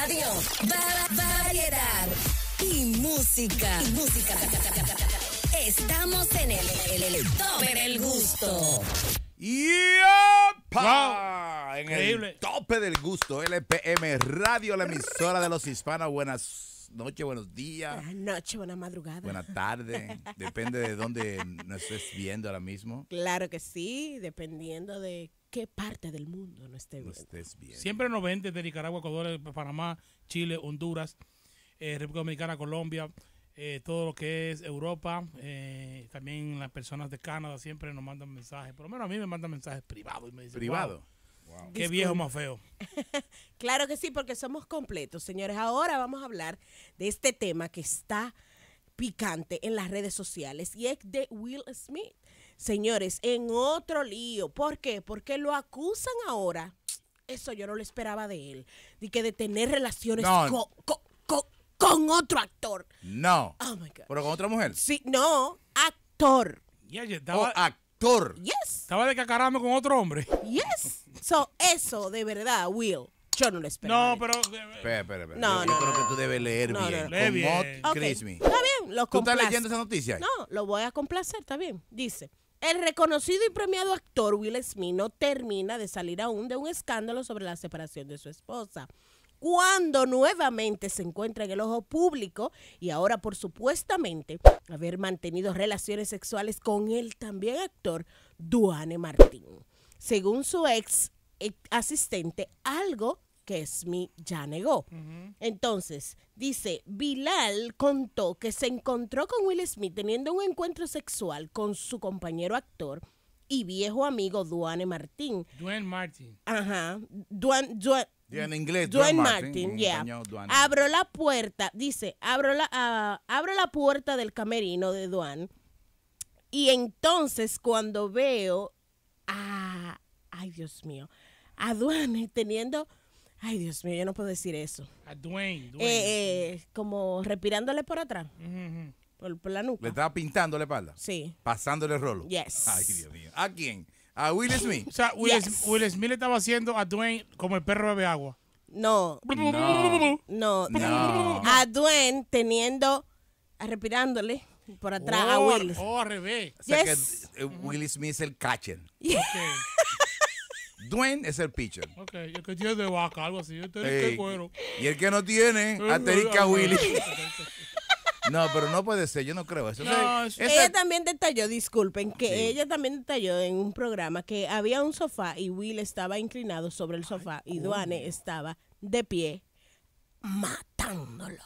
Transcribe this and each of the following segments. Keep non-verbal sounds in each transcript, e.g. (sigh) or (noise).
radio, variedad y música. música. Estamos en el, el, tope del gusto. ¡Y En Increíble. el tope del gusto, LPM Radio, la emisora de los hispanos. Buenas noches, buenos días. Buenas noches, buenas madrugadas. Buenas tardes. Depende de dónde nos estés viendo ahora mismo. Claro que sí, dependiendo de qué parte del mundo no esté bien. estés Siempre nos ven desde Nicaragua, Ecuador, eh, Panamá, Chile, Honduras, eh, República Dominicana, Colombia, eh, todo lo que es Europa, también las personas de Canadá siempre nos mandan mensajes, por lo menos a mí me mandan mensajes privados privado. Qué viejo más feo. (laughs) claro que sí, porque somos completos, señores. Ahora vamos a hablar de este tema que está picante en las redes sociales y es de Will Smith. Señores, en otro lío. ¿Por qué? Porque lo acusan ahora. Eso yo no lo esperaba de él. De que de tener relaciones con, otro actor. No. Oh my God. ¿Pero con otra mujer? Sí, no. Actor. Yeah, estaba... actor. Yes. Estaba de cacarame con otro hombre. Yes. So, eso, de verdad, Will. Yo no lo esperaba. No, pero. Eh, espera, espera, espera. No, yo, no, creo que tú debes leer bien. Lee bien. Está bien, lo ¿Tú estás leyendo esa noticia? No, lo voy a complacer, está bien. Dice. El reconocido y premiado actor Will Smith no termina de salir aún de un escándalo sobre la separación de su esposa. Cuando nuevamente se encuentra en el ojo público y ahora por supuestamente haber mantenido relaciones sexuales con el también actor Duane Martín. Según su ex eh, asistente, algo que Smith ya negó. Entonces, dice, Bilal contó que se encontró con Will Smith teniendo un encuentro sexual con su compañero actor y viejo amigo Duane Martin. Duane Martin. Ajá. Duane, Duane en inglés, Duane, Martin, Abro la puerta, dice, abro la, ah, abro la puerta del camerino de Duane. Y entonces cuando veo a, ay Dios mío, a Duane teniendo Ay, Dios mío, yo no puedo decir eso. A Dwayne, eh, Dwayne. Eh, como respirándole por atrás. por, la nuca. ¿Le estaba pintando la espalda? Sí. Pasándole el rolo. Yes. Ay, Dios mío. ¿A quién? A Will Smith. o sea, Will, Smith le estaba haciendo a Dwayne como el perro bebe agua. No. No. no. A Dwayne teniendo, respirándole por atrás a oh, Will. Oh, al revés. O sea que Will Smith es el catcher. Dwayne es el pitcher. Ok, el que tiene de vaca, algo así. Este cuero. Y el que no tiene, (laughs) a Willy. (laughs) No, pero no puede ser, yo no creo eso. ella también detalló, disculpen, que ella también detalló en un programa que había un sofá y Will estaba inclinado sobre el sofá y Duane estaba de pie matándolo.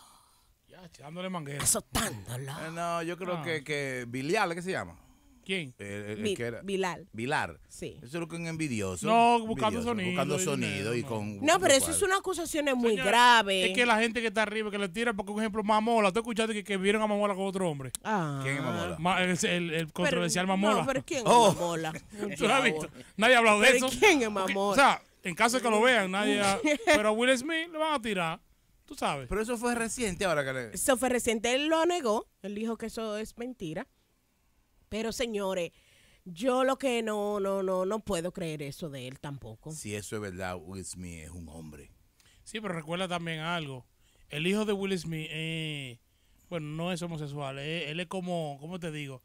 Ya, echándole manguera. Azotándolo. Eh, no, yo creo que, ah. que biliar, ¿qué se llama? ¿Quién? Vilar. Eh, eh, Vilar. Sí. Eso es lo que es envidioso. No, buscando sonido Buscando sonido y con. No, pero eso es una acusación muy grave. Es que la gente que está arriba, que le tira, porque, por ejemplo, Mamola, tú escuchaste que, que vieron a Mamola con otro hombre. Ah. ¿Quién es Mamola? el, controversial Mamola. No, pero ¿quién es oh. Mamola? (laughs) ¿Tú lo has visto? Nadie ha hablado de eso. quién es Mamola? O sea, en caso de que lo vean, nadie. (laughs) Pero a Will Smith le van a tirar. Tú sabes. Pero eso fue reciente ahora que le. Eso fue reciente, él lo negó, él dijo que eso es mentira. Pero señores, yo lo que no, no, no, no puedo creer eso de él tampoco. Si eso es verdad, Will Smith es un hombre. Sí, pero recuerda también algo. El hijo de Will Smith, eh, bueno, no es homosexual. Eh, él es como, ¿cómo te digo?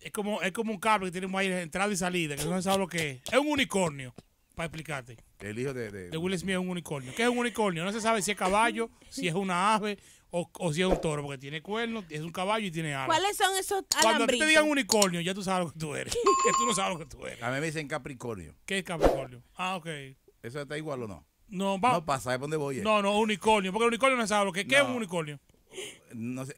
Es como, es como un cable que tiene un aire entrada y salida, que no lo que es. Es un unicornio para explicarte. El hijo de, de, Will Smith es un unicornio. ¿Qué es un unicornio? No se sabe si es caballo, si es una ave o, o si es un toro, porque tiene cuernos, es un caballo y tiene alas. ¿Cuáles son esos alambritos? Cuando a te digan unicornio, ya tú sabes lo que tú eres. (laughs) que tú no sabes lo que tú eres. A mí me dicen Capricornio. ¿Qué es Capricornio? Ah, ok. ¿Eso está igual o no? No, va. No pasa, de dónde voy? Eh. No, no, unicornio, porque el unicornio no sabe lo que ¿Qué es un unicornio? No sé,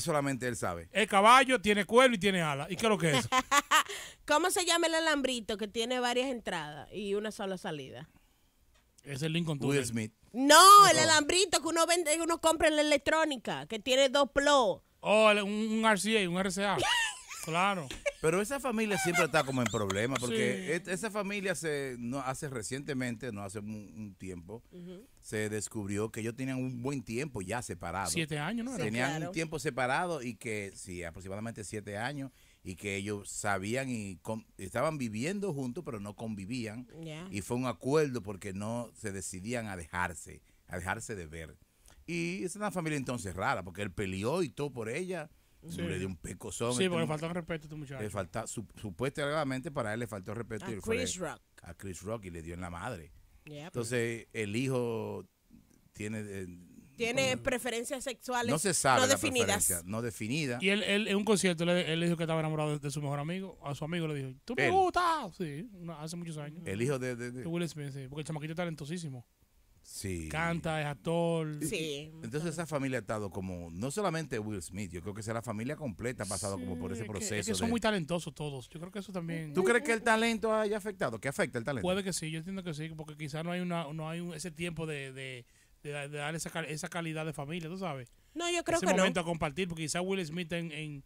solamente él sabe. El caballo tiene cuerno y tiene alas. ¿Y qué es lo que es? (laughs) ¿Cómo se llama el alambrito que tiene varias entradas y una sola salida? Es el Lincoln Smith. No, el alambrito que uno vende, uno compra en la electrónica, que tiene dos plos Oh, un, un RCA, un RCA. (laughs) Claro. Pero esa familia siempre está como en problemas, porque e, esa familia se, no, hace recientemente, no hace un, tiempo, se descubrió que ellos tenían un buen tiempo ya separado. Siete años, ¿no? Tenían un tiempo separado y que, sí, aproximadamente siete años, y que ellos sabían y estaban viviendo juntos, pero no convivían. Y fue un acuerdo porque no se decidían a dejarse, a dejarse de ver. Y es una familia entonces rara, porque él peleó y todo por ella Sí. Le dio un pecozón. Sí, porque este le faltó respeto a tu este muchacho. Le falta, supuestamente para él le faltó respeto. A Chris Rock. A Chris Rock y le dio en la madre. Pues. Entonces, el hijo tiene... Eh, tiene preferencias sexuales no, se sabe no definidas. No definida. Y él, él, en un concierto le, él dijo que estaba enamorado de, su mejor amigo. A su amigo le dijo, tú me gustas. Sí, hace muchos años. El hijo de, de, de... Will Smith, porque el chamaquito es talentosísimo. Sí. Canta, es actor. Sí. Entonces esa familia ha estado como, no solamente Will Smith, yo creo que será la familia completa ha pasado como por ese proceso. Es que, son muy talentosos todos. Yo creo que eso también... ¿Tú crees que el talento haya afectado? ¿Que afecta el talento? Puede que sí, yo entiendo que sí, porque quizás no hay una no hay ese tiempo de, de, de dar esa, calidad de familia, tú sabes. No, yo creo que no. Ese momento a compartir, porque quizás Will Smith en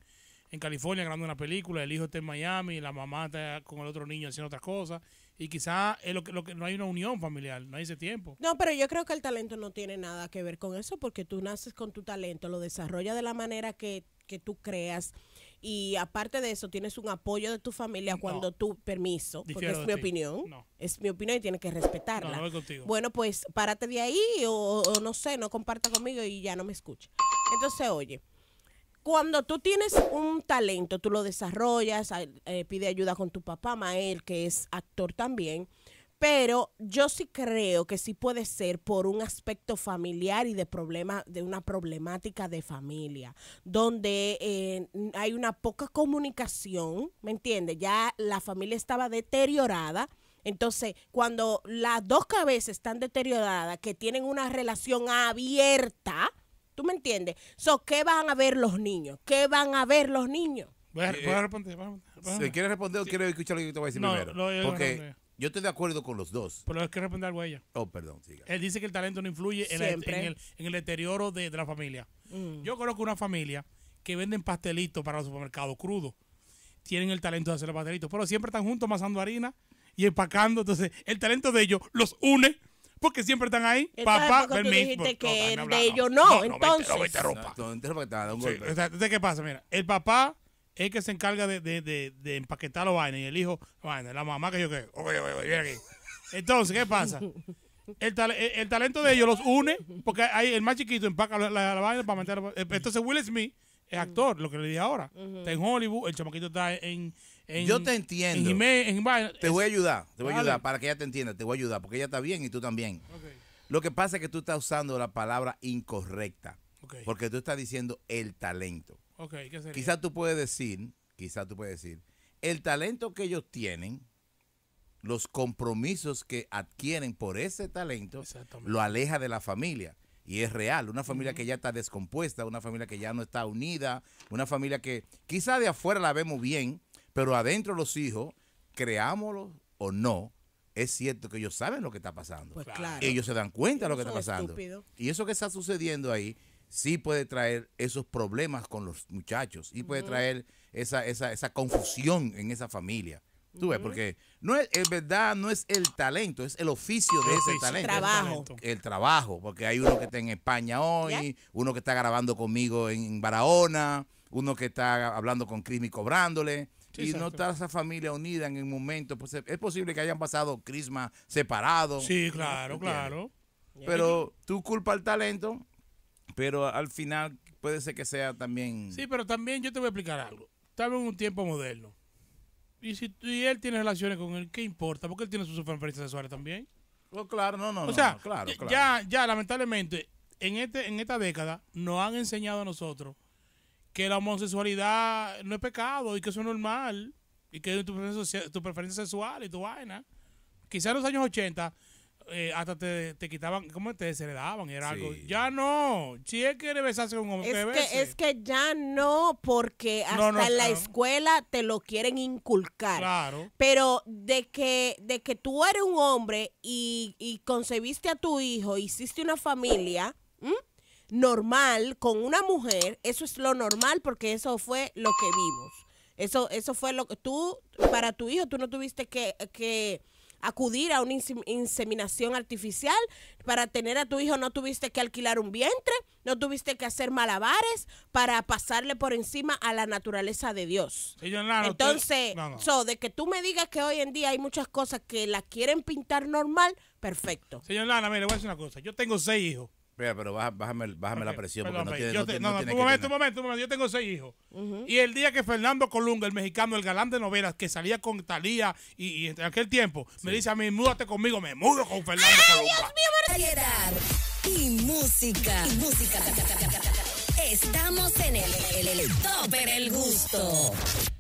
en California grabando una película, el hijo está en Miami, la mamá está con el otro niño haciendo otras cosas. Y quizás lo lo que, no hay una unión familiar, no hay ese tiempo. No, pero yo creo que el talento no tiene nada que ver con eso, porque tú naces con tu talento, lo desarrollas de la manera que, que tú creas. Y aparte de eso, tienes un apoyo de tu familia cuando tú, permiso, porque es mi opinión. Es mi opinión y tienes que respetarla. Bueno, pues párate de ahí o, no sé, no comparta conmigo y ya no me escucha. Entonces, oye cuando tú tienes un talento, tú lo desarrollas, eh, pide ayuda con tu papá Mael, que es actor también, pero yo sí creo que sí puede ser por un aspecto familiar y de problema, de una problemática de familia, donde eh, hay una poca comunicación, ¿me entiendes? Ya la familia estaba deteriorada. Entonces, cuando las dos cabezas están deterioradas, que tienen una relación abierta, ¿Tú me entiendes? ¿Qué van a ver los niños? ¿Qué van a ver los niños? Voy a, eh, responder. Si ¿Quieres responder o quiere escuchar lo que te voy a decir primero? yo Porque yo estoy de acuerdo con los dos. Pero es que responder algo ella. Oh, perdón, siga. Él dice que el talento no influye en, el, en deterioro de, la familia. Mm. Yo conozco una familia que venden pastelitos para los supermercados crudos. Tienen el talento de hacer los pastelitos, pero siempre están juntos amasando harina y empacando. Entonces, el talento de ellos los une porque siempre están ahí. papá, dijiste que de ellos no, entonces. No, entonces, ¿qué pasa? Mira, el papá es el que se encarga de, de, de, de empaquetar los vainas y el hijo, bueno la mamá que yo que, oye, oye, aquí. Entonces, ¿qué pasa? El, el, talento de ellos los une porque ahí el más chiquito empaca la, la, la vaina para meter. Eh, entonces, Will Smith es actor, lo que le dije ahora. Está en Hollywood, el chamaquito está en... Yo te entiendo. En te voy a ayudar, te voy a ayudar para que ella te entienda, te voy a ayudar, porque ella está bien y tú también. Lo que pasa es que tú estás usando la palabra incorrecta, porque tú estás diciendo el talento. Quizás tú puedes decir, quizás tú puedes decir, el talento que ellos tienen, los compromisos que adquieren por ese talento, lo aleja de la familia y es real. Una familia que ya está descompuesta, una familia que ya no está unida, una familia que quizá de afuera la vemos bien, pero adentro los hijos, creámoslo o no, es cierto que ellos saben lo que está pasando. Pues ellos se dan cuenta de lo que está pasando. Y eso que está sucediendo ahí sí puede traer esos problemas con los muchachos y puede traer esa, esa, esa confusión en esa familia. Tú ves, porque no es, verdad, no es el talento, es el oficio de ese talento. El Trabajo. El trabajo, porque hay uno que está en España hoy, uno que está grabando conmigo en Barahona, uno que está hablando con y cobrándole. y no está esa familia unida en el momento. Pues es posible que hayan pasado Crisma separados. Sí, claro, claro. Pero tú culpas al talento, pero al final puede ser que sea también. Sí, pero también yo te voy a explicar algo. Estamos en un tiempo moderno y si y él tiene relaciones con él, ¿qué importa? Porque él tiene sus preferencias sexuales también. Pues claro, no, no. O sea, claro, ya, ya lamentablemente, en, este, en esta década nos han enseñado a nosotros que la homosexualidad no es pecado y que eso es normal y que es tu preferencia, tu preferencia sexual y tu vaina. Quizás en los años 80 eh, hasta te, te, quitaban, ¿cómo te desheredaban? Era algo. Ya no. Si él quiere besarse un hombre, es que, es que ya no, porque hasta en la ah. escuela te lo quieren inculcar. Claro. Pero de que, de que tú eres un hombre y, concebiste a tu hijo, hiciste una familia. normal con una mujer, eso es lo normal porque eso fue lo que vimos. Eso, eso fue lo que tú, para tu hijo, tú no tuviste que acudir a una inseminación artificial. Para tener a tu hijo no tuviste que alquilar un vientre, no tuviste que hacer malabares para pasarle por encima a la naturaleza de Dios. Señor Entonces, de que tú me digas que hoy en día hay muchas cosas que la quieren pintar normal, perfecto. Señor Lana, mire, voy a decir una cosa. Yo tengo seis hijos. Espera, pero bájame, bájame la presión porque no, tiene, yo no, no, un momento, un momento, un momento. Yo tengo seis hijos. Y el día que Fernando Colunga, el mexicano, el galán de novelas, que salía con Talía y, en aquel tiempo, me dice a mí, múdate conmigo, me mudo con Fernando ¡Ay, Colunga. Dios mío, Y música, y música. Estamos en el, el, el, el el gusto.